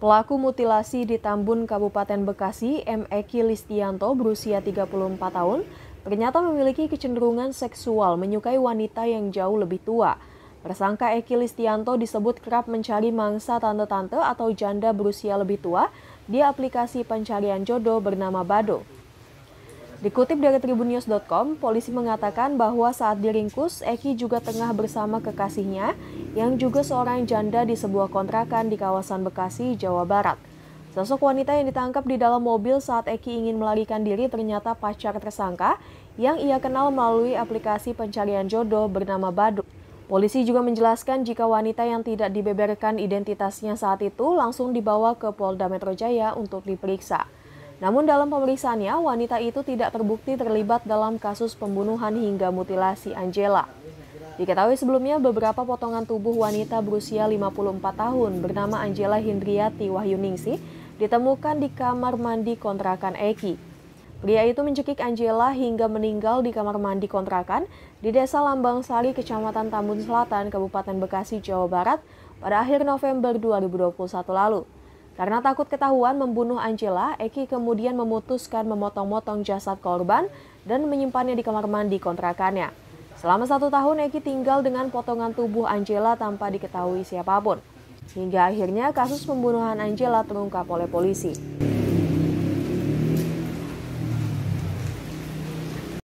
Pelaku mutilasi di Tambun, Kabupaten Bekasi, M. Eki Listianto berusia 34 tahun, ternyata memiliki kecenderungan seksual menyukai wanita yang jauh lebih tua. Tersangka Eki Listianto disebut kerap mencari mangsa tante-tante atau janda berusia lebih tua di aplikasi pencarian jodoh bernama Bado. Dikutip dari tribunnews.com, polisi mengatakan bahwa saat diringkus, Eki juga tengah bersama kekasihnya yang juga seorang janda di sebuah kontrakan di kawasan Bekasi, Jawa Barat. Sosok wanita yang ditangkap di dalam mobil saat Eki ingin melarikan diri ternyata pacar tersangka yang ia kenal melalui aplikasi pencarian jodoh bernama Badu. Polisi juga menjelaskan jika wanita yang tidak dibeberkan identitasnya saat itu langsung dibawa ke Polda Metro Jaya untuk diperiksa. Namun dalam pemeriksaannya, wanita itu tidak terbukti terlibat dalam kasus pembunuhan hingga mutilasi Angela. Diketahui sebelumnya beberapa potongan tubuh wanita berusia 54 tahun bernama Angela Hindriati Wahyuningsi ditemukan di kamar mandi kontrakan Eki. Pria itu mencekik Angela hingga meninggal di kamar mandi kontrakan di Desa Lambang Sari, Kecamatan Tambun Selatan, Kabupaten Bekasi, Jawa Barat pada akhir November 2021 lalu. Karena takut ketahuan membunuh Angela, Eki kemudian memutuskan memotong-motong jasad korban dan menyimpannya di kamar mandi kontrakannya. Selama satu tahun, Eki tinggal dengan potongan tubuh Angela tanpa diketahui siapapun. Hingga akhirnya kasus pembunuhan Angela terungkap oleh polisi.